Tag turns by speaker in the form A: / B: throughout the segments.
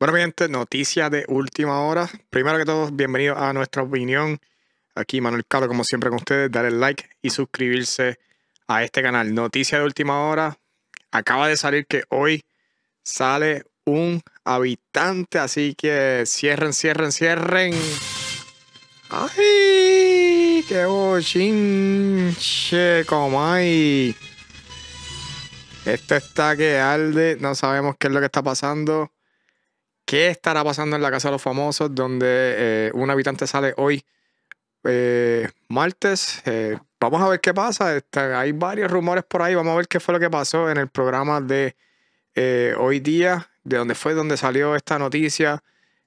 A: Bueno, mi gente, noticias de última hora. Primero que todo, bienvenidos a nuestra opinión. Aquí Manuel Carlos como siempre con ustedes, darle like y suscribirse a este canal. Noticias de última hora. Acaba de salir que hoy sale un habitante, así que cierren, cierren, cierren. ¡Ay! ¡Qué bochinche! cómo hay! Esto está que arde, no sabemos qué es lo que está pasando. ¿Qué estará pasando en la Casa de los Famosos donde eh, un habitante sale hoy, eh, martes? Eh, vamos a ver qué pasa. Este, hay varios rumores por ahí. Vamos a ver qué fue lo que pasó en el programa de hoy día, de dónde fue donde salió esta noticia,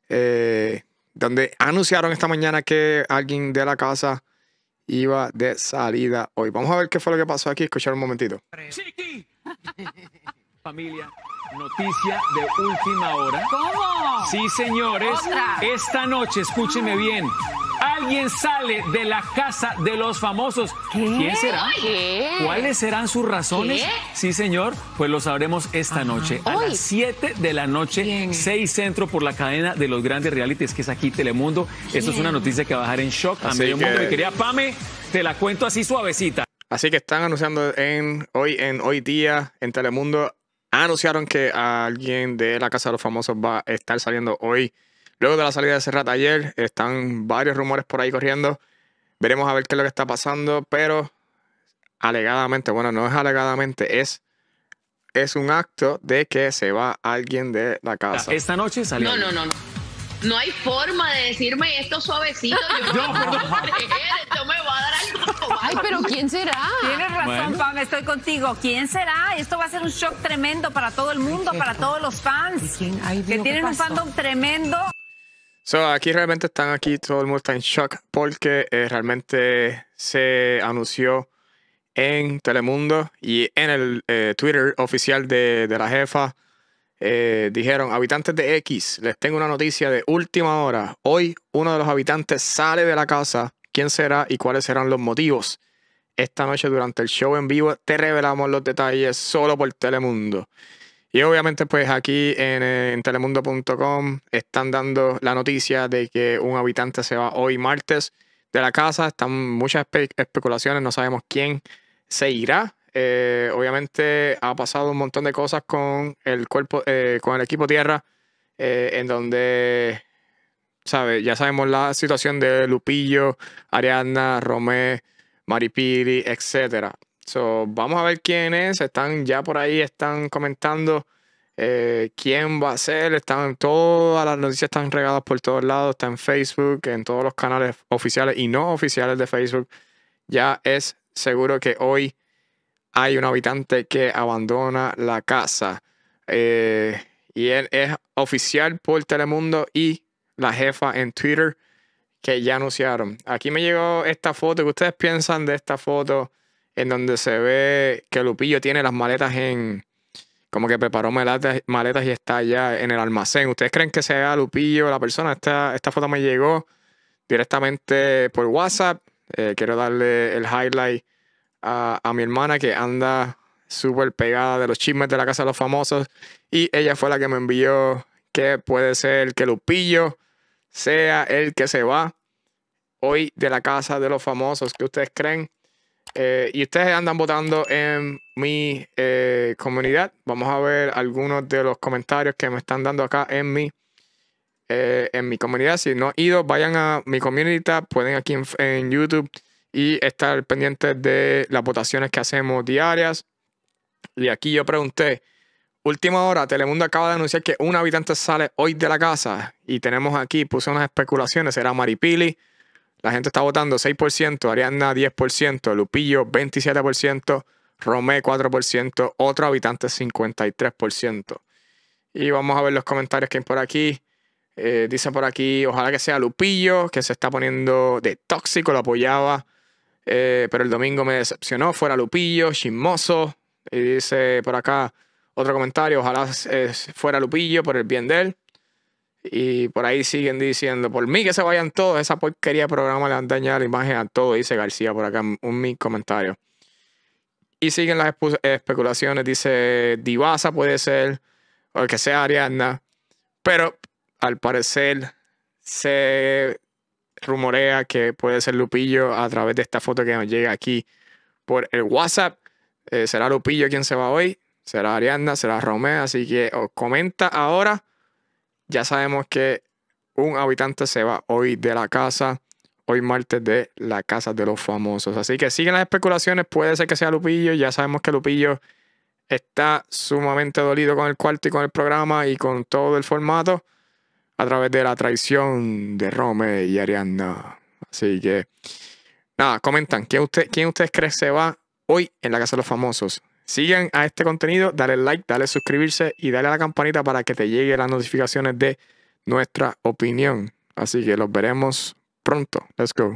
A: donde anunciaron esta mañana que alguien de la casa iba de salida hoy. Vamos a ver qué fue lo que pasó aquí. Escuchar un momentito. Familia. Noticia de última hora. ¿Cómo? Sí, señores. Esta noche, escúcheme bien. Alguien sale de la casa de los famosos. ¿Quién será? ¿Cuáles serán sus razones? Sí, señor, pues lo sabremos esta noche. A las 7 de la noche, 6 centro por la cadena de los grandes realities, que es aquí Telemundo. Esto es una noticia que va a dejar en shock a medio mundo. Mi querida Pame, te la cuento así suavecita. Así que están anunciando en hoy, en hoy día, en Telemundo, anunciaron que alguien de la Casa de los Famosos va a estar saliendo hoy. Luego de la salida de Serrat ayer, están varios rumores por ahí corriendo. Veremos a ver qué es lo que está pasando, pero alegadamente, bueno, no es alegadamente, es, es un acto de que se va alguien de la ah, casa. Esta noche salió. No, no, no, no. hay forma de decirme esto suavecito. Yo me va a dar algo. Ay, pero ¿quién será? Tienes razón, Pam, estoy contigo. ¿Quién será? Esto va a ser un shock tremendo para todo el mundo, para todos los fans. que tienen un fandom tremendo. So, aquí realmente están aquí, todo el mundo está en shock porque eh, realmente se anunció en Telemundo y en el eh, Twitter oficial de, la jefa. Eh, dijeron, habitantes de X, les tengo una noticia de última hora. Hoy uno de los habitantes sale de la casa quién será y cuáles serán los motivos. Esta noche durante el show en vivo te revelamos los detalles solo por Telemundo. Y obviamente pues aquí en, telemundo.com están dando la noticia de que un habitante se va hoy martes de la casa. Están muchas especulaciones, no sabemos quién se irá. Eh, obviamente ha pasado un montón de cosas con el cuerpo, eh, con el equipo tierra, eh, en donde ya sabemos la situación de Lupillo, Ariadna, Romé, Maripiri, etc. So, vamos a ver quién es. Están ya por ahí, están comentando eh, quién va a ser. Están todas las noticias están regadas por todos lados. Está en Facebook, en todos los canales oficiales y no oficiales de Facebook. Ya es seguro que hoy hay un habitante que abandona la casa. Eh, y él es oficial por Telemundo y la jefa en Twitter, que ya anunciaron. Aquí me llegó esta foto. ¿Qué ustedes piensan de esta foto en donde se ve que Lupillo tiene las maletas en... Como que preparó maletas, maletas y está ya en el almacén. ¿Ustedes creen que sea Lupillo la persona? Esta, esta foto me llegó directamente por WhatsApp. Eh, quiero darle el highlight a, a mi hermana que anda súper pegada de los chismes de la casa de los famosos y ella fue la que me envió que puede ser que Lupillo sea el que se va hoy de la casa de los famosos. que ustedes creen? Eh, y ustedes andan votando en mi eh, comunidad. Vamos a ver algunos de los comentarios que me están dando acá en mi, eh, en mi comunidad. Si no han ido, vayan a mi comunidad. pueden aquí en, en YouTube y estar pendientes de las votaciones que hacemos diarias. Y aquí yo pregunté, Última hora, Telemundo acaba de anunciar que un habitante sale hoy de la casa y tenemos aquí, puse unas especulaciones, Será Maripili, la gente está votando 6%, Arianna 10%, Lupillo 27%, Romé 4%, otro habitante 53%. Y vamos a ver los comentarios que hay por aquí. Eh, dice por aquí, ojalá que sea Lupillo, que se está poniendo de tóxico, lo apoyaba, eh, pero el domingo me decepcionó, fuera Lupillo, chismoso. Y dice por acá, otro comentario, ojalá fuera Lupillo por el bien de él. Y por ahí siguen diciendo, por mí que se vayan todos, esa porquería de programa le han dañado la imagen a todo, dice García por acá, un mi comentario Y siguen las especulaciones, dice Divasa puede ser, o que sea Ariadna, pero al parecer se rumorea que puede ser Lupillo a través de esta foto que nos llega aquí por el WhatsApp. Eh, será Lupillo quien se va hoy será Ariadna, será Romeo. Así que os comenta ahora. Ya sabemos que un habitante se va hoy de la casa, hoy martes de la casa de los famosos. Así que siguen las especulaciones, puede ser que sea Lupillo, ya sabemos que Lupillo está sumamente dolido con el cuarto y con el programa y con todo el formato a través de la traición de Rome y Arianna. Así que, nada, comentan, ¿quién, usted, ¿quién ustedes creen se va hoy en la casa de los famosos? Sigan a este contenido, dale like, dale suscribirse y dale a la campanita para que te lleguen las notificaciones de nuestra opinión. Así que los veremos pronto. Let's go.